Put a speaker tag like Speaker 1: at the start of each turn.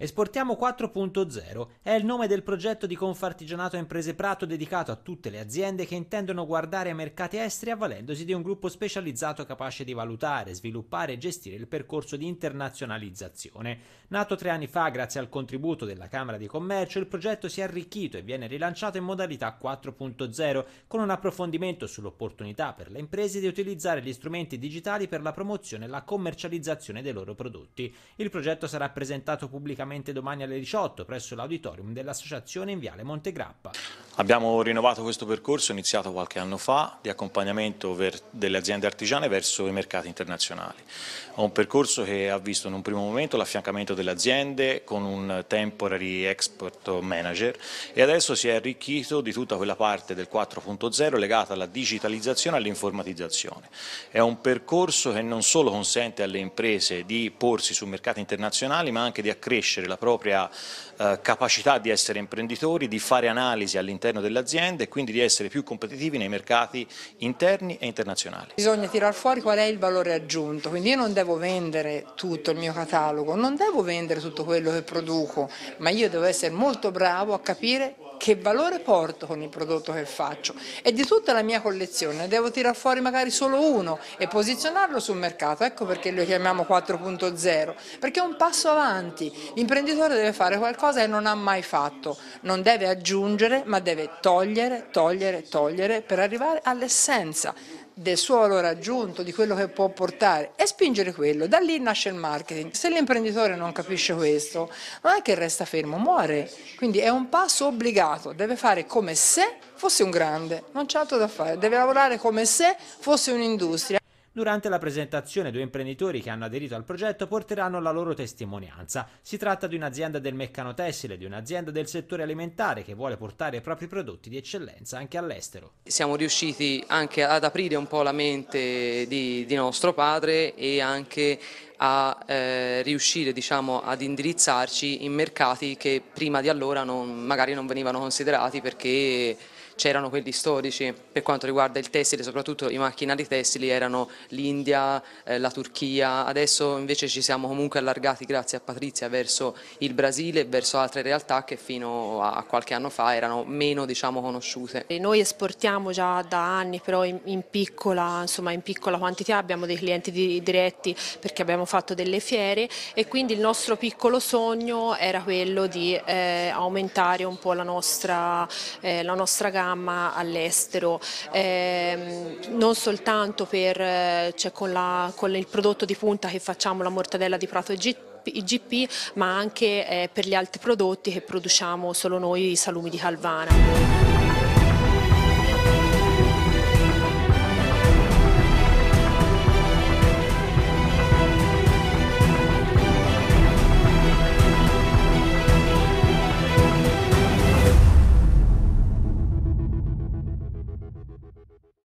Speaker 1: Esportiamo 4.0 è il nome del progetto di Confartigianato Imprese Prato dedicato a tutte le aziende che intendono guardare a mercati esteri avvalendosi di un gruppo specializzato capace di valutare, sviluppare e gestire il percorso di internazionalizzazione. Nato tre anni fa grazie al contributo della Camera di Commercio, il progetto si è arricchito e viene rilanciato in modalità 4.0 con un approfondimento sull'opportunità per le imprese di utilizzare gli strumenti digitali per la promozione e la commercializzazione dei loro prodotti. Il progetto sarà presentato pubblicamente interamente domani alle 18 presso l'auditorium dell'Associazione in Viale Montegrappa.
Speaker 2: Abbiamo rinnovato questo percorso iniziato qualche anno fa di accompagnamento delle aziende artigiane verso i mercati internazionali. È un percorso che ha visto in un primo momento l'affiancamento delle aziende con un temporary export manager e adesso si è arricchito di tutta quella parte del 4.0 legata alla digitalizzazione e all'informatizzazione. È un percorso che non solo consente alle imprese di porsi su mercati internazionali ma anche di accrescere crescere la propria eh, capacità di essere imprenditori, di fare analisi all'interno dell'azienda e quindi di essere più competitivi nei mercati interni e internazionali.
Speaker 3: Bisogna tirar fuori qual è il valore aggiunto, quindi io non devo vendere tutto il mio catalogo, non devo vendere tutto quello che produco, ma io devo essere molto bravo a capire che valore porto con il prodotto che faccio e di tutta la mia collezione devo tirar fuori magari solo uno e posizionarlo sul mercato, ecco perché lo chiamiamo 4.0, perché è un passo avanti, l'imprenditore deve fare qualcosa e non ha mai fatto, non deve aggiungere ma deve togliere, togliere, togliere per arrivare all'essenza del suo valore aggiunto, di quello che può portare e spingere quello. Da lì nasce il marketing. Se l'imprenditore non capisce questo, non è che resta fermo, muore. Quindi è un passo obbligato, deve fare come se fosse un grande, non c'è altro da fare, deve lavorare come se fosse un'industria. Durante la
Speaker 1: presentazione due imprenditori che hanno aderito al progetto porteranno la loro testimonianza. Si tratta di un'azienda del meccanotessile, di un'azienda del settore alimentare che vuole portare i propri prodotti di eccellenza anche all'estero.
Speaker 4: Siamo riusciti anche ad aprire un po' la mente di, di nostro padre e anche a eh, riuscire diciamo, ad indirizzarci in mercati che prima di allora non, magari non venivano considerati perché c'erano quelli storici per quanto riguarda il tessile, soprattutto i macchinari tessili erano l'India, eh, la Turchia, adesso invece ci siamo comunque allargati grazie a Patrizia verso il Brasile e verso altre realtà che fino a qualche anno fa erano meno diciamo, conosciute.
Speaker 5: E noi esportiamo già da anni però in, in, piccola, insomma, in piccola quantità, abbiamo dei clienti di, diretti perché abbiamo fatto delle fiere e quindi il nostro piccolo sogno era quello di eh, aumentare un po' la nostra, eh, la nostra gamma programma all'estero, eh, non soltanto per, eh, cioè con, la, con il prodotto di punta che facciamo, la mortadella di Prato IGP ma anche eh, per gli altri prodotti che produciamo solo noi, i salumi di Calvana.